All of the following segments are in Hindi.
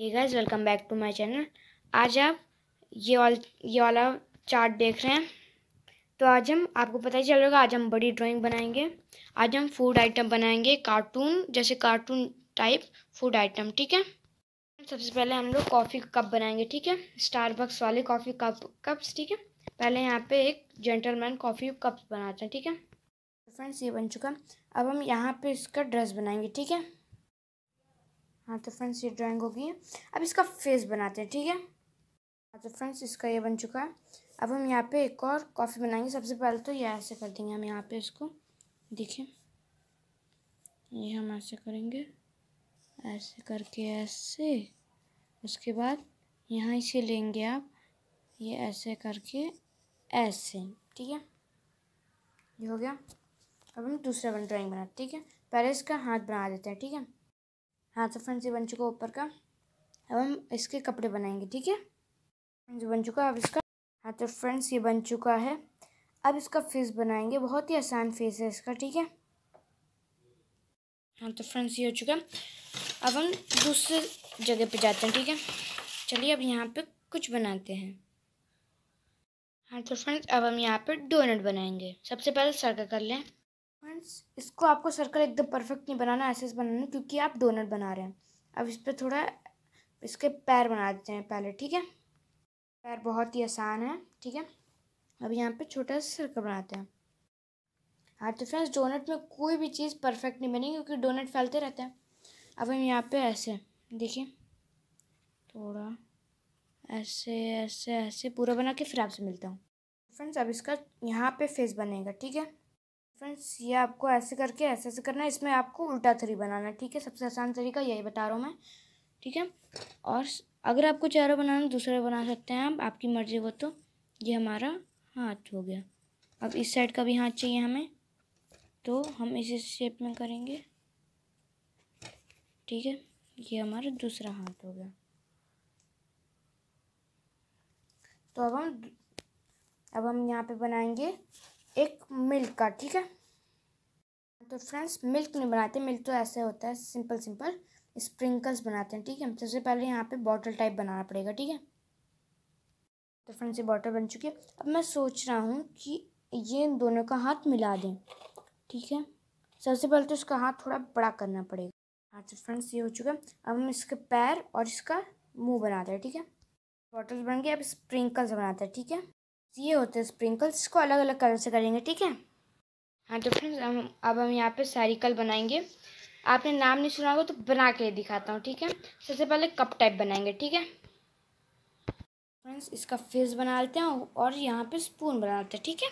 hey guys welcome back to my channel आज आप ये वाल ये वाला चार्ट देख रहे हैं तो आज हम आपको पता ही चल रहा होगा आज हम बड़ी ड्राइंग बनाएंगे आज हम फूड आइटम बनाएंगे कार्टून जैसे कार्टून टाइप फूड आइटम ठीक है सबसे पहले हम लोग कॉफ़ी कप बनाएंगे ठीक है स्टारबक्स वाले कॉफ़ी कप कप्स ठीक है पहले यहाँ पर एक जेंटलमैन कॉफ़ी कप्स बनाते हैं ठीक है फ्रेंड्स ये बन चुका अब हम यहाँ पर इसका ड्रेस बनाएंगे ठीक है हाँ तो फ्रेंड्स ये ड्राइंग हो गई है अब इसका फेस बनाते हैं ठीक है हाँ तो फ्रेंड्स इसका ये बन चुका है अब हम यहाँ पे एक और कॉफ़ी बनाएंगे सबसे पहले तो ये ऐसे कर देंगे हम यहाँ पे इसको देखिए ये हम ऐसे करेंगे ऐसे करके ऐसे उसके बाद यहाँ इसे लेंगे आप ये ऐसे करके ऐसे ठीक है ये हो गया अब हम दूसरा बन ड्राइंग बनाते ठीक है पहले इसका हाथ बना देते हैं ठीक है हाँ तो फ्रेंड्स ये बन चुका ऊपर का अब हम इसके कपड़े बनाएंगे ठीक है फ्रेंड्स बन चुका अब इसका हाँ तो फ्रेंड्स ये बन चुका है अब इसका फेस बनाएंगे बहुत ही आसान फेस है इसका ठीक है हाँ तो फ्रेंड्स ये हो चुका अब हम दूसरे जगह पे जाते हैं ठीक है चलिए अब यहाँ पे कुछ बनाते हैं हाँ तो फ्रेंड्स अब हम यहाँ पे डोनट बनाएंगे सबसे पहले सर्कल कर लें फ्रेंड्स इसको आपको सर्कल एकदम परफेक्ट नहीं बनाना ऐसे बनाना क्योंकि आप डोनट बना रहे हैं अब इस पर थोड़ा इसके पैर बना देते हैं पहले ठीक है पैर बहुत ही आसान है ठीक है अब यहाँ पे छोटा सा सर्कल बनाते हैं हाँ तो फ्रेंड्स डोनट में कोई भी चीज़ परफेक्ट नहीं बनेगी क्योंकि डोनट फैलते रहते हैं अब हम यहाँ पे ऐसे देखिए थोड़ा ऐसे ऐसे ऐसे पूरा बना के फिर आपसे मिलता हूँ फ्रेंड्स अब इसका यहाँ पे फेस बनेगा ठीक है फ्रेंड्स ये आपको ऐसे करके ऐसे ऐसे करना है इसमें आपको उल्टा थ्री बनाना है ठीक है सबसे आसान तरीका यही बता रहा हूँ मैं ठीक है और अगर आपको चारों बनाना दूसरा बना सकते हैं आप आपकी मर्ज़ी वो तो ये हमारा हाथ हो गया अब इस साइड का भी हाथ चाहिए हमें तो हम इस शेप में करेंगे ठीक है ये हमारा दूसरा हाथ हो गया तो अब हम अब हम यहाँ पे बनाएंगे एक मिल्क का ठीक है तो फ्रेंड्स मिल्क नहीं बनाते मिल्क तो ऐसे होता है सिंपल सिंपल स्प्रिंकल्स बनाते हैं ठीक है सबसे पहले यहाँ पे बॉटल टाइप बनाना पड़ेगा ठीक है तो फ्रेंड्स ये बॉटल बन चुकी है अब मैं सोच रहा हूँ कि ये इन दोनों का हाथ मिला दें ठीक है सबसे पहले तो इसका हाथ थोड़ा बड़ा करना पड़ेगा हाँ तो फ्रेंड्स ये हो चुका है अब हम इसके पैर और इसका मुँह बनाते हैं ठीक है बॉटल्स बन गए अब स्प्रिंकल्स बनाते हैं ठीक है ये होते हैं स्प्रिंकल्स इसको अलग अलग कलर से करेंगे ठीक है हाँ तो फ्रेंड्स हम अब हम यहाँ पे सारी कल बनाएंगे आपने नाम नहीं सुना होगा तो बना के दिखाता हूँ ठीक है सबसे पहले कप टाइप बनाएंगे ठीक है फ्रेंड्स इसका फेस बना लेते हैं और यहाँ पे स्पून बना लेते हैं ठीक है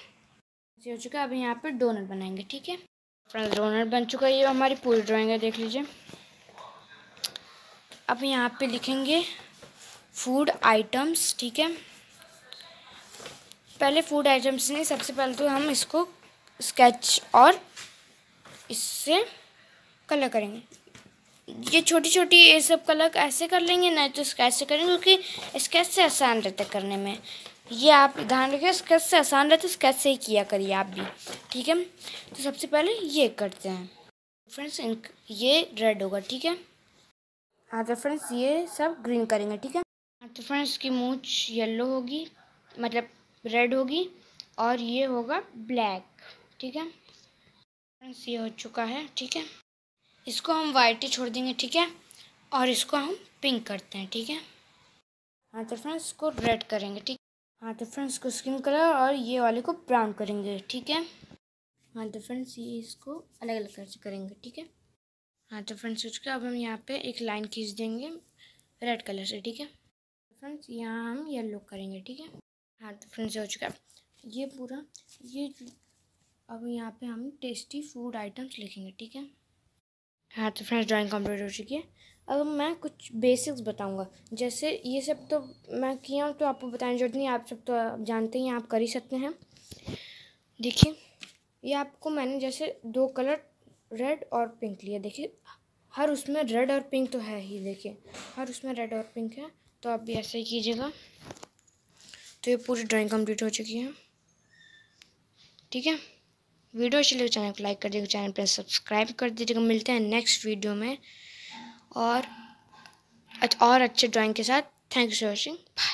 ये हो चुका है अब यहाँ पे डोनट बनाएंगे ठीक है फ्रेंड्स डोनट बन चुका है ये हमारी पूरी ड्राइंग है देख लीजिए अब यहाँ पे लिखेंगे फूड आइटम्स ठीक है पहले फूड आइटम्स नहीं सबसे पहले तो हम इसको स्केच और इससे कलर करेंगे ये छोटी छोटी ये सब कलर ऐसे कर लेंगे ना तो स्केच से करेंगे क्योंकि स्केच से आसान रहता है करने में ये आप ध्यान रखिए स्केच से आसान रहता है स्केच से ही किया करिए आप भी ठीक है तो सबसे पहले ये करते हैं फ्रेंड्स ये रेड होगा ठीक है हाँ तो फ्रेंड्स ये सब ग्रीन करेंगे ठीक है हाँ तो फ्रेंड्स की मूछ येल्लो होगी मतलब रेड होगी और ये होगा ब्लैक ठीक है फ्रेंड्स ये हो चुका है ठीक है इसको हम वाइट ही छोड़ देंगे ठीक है और इसको हम पिंक करते हैं ठीक है हाँ तो फ्रेंड्स इसको रेड करेंगे ठीक हाँ तो फ्रेंड्स को स्किन कलर और ये वाले को ब्राउन करेंगे ठीक है हाँ तो फ्रेंड्स ये इसको अलग अलग कलर से करेंगे ठीक है हाँ तो फ्रेंड्स उसके अब हम यहाँ पे एक लाइन खींच देंगे रेड कलर से ठीक है फ्रेंड्स तो यहाँ हम येल्लो करेंगे ठीक है हाँ तो फ्रेंड्स हो चुका है ये पूरा ये अब यहाँ पे हम टेस्टी फूड आइटम्स लिखेंगे ठीक है हाँ तो फ्रेंड्स ड्राइंग कंप्लीट हो चुकी है अब मैं कुछ बेसिक्स बताऊंगा जैसे ये सब तो मैं किया हूँ तो आपको बताने जरूरत नहीं आप सब तो जानते ही आप कर ही सकते हैं देखिए ये आपको मैंने जैसे दो कलर रेड और पिंक लिया देखिए हर उसमें रेड और पिंक तो है ही देखिए हर उसमें रेड और पिंक है तो आप भी ऐसे ही कीजिएगा तो ये पूरी ड्राइंग कंप्लीट हो चुकी है ठीक है वीडियो अच्छी लगे तो चैनल को लाइक कर दीजिएगा चैनल पर सब्सक्राइब कर दीजिएगा मिलते हैं नेक्स्ट वीडियो में और और अच्छे ड्राइंग के साथ thank you for watching bye